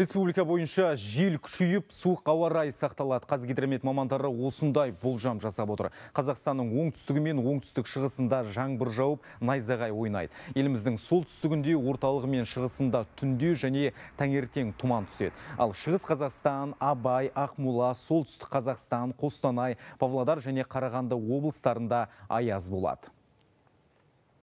Республика бойынша жел күшейіп, суық ауа райы сақталады. Қазгидромет мамандары осындай болжам жасап отыр. Қазақстанның оңтүстігі мен оңтүстік шығысында жаңбыр жауып, найзағай ойнайды. Еліміздің солтүстігінде, орталығы мен шығысында түнде және таңертең тұман түседі. Ал шығыс Қазақстан, Абай, Ақмола, солтүстік Қазақстан, Қостанай, Павлодар және Қарағанды облыстарында аяз болады.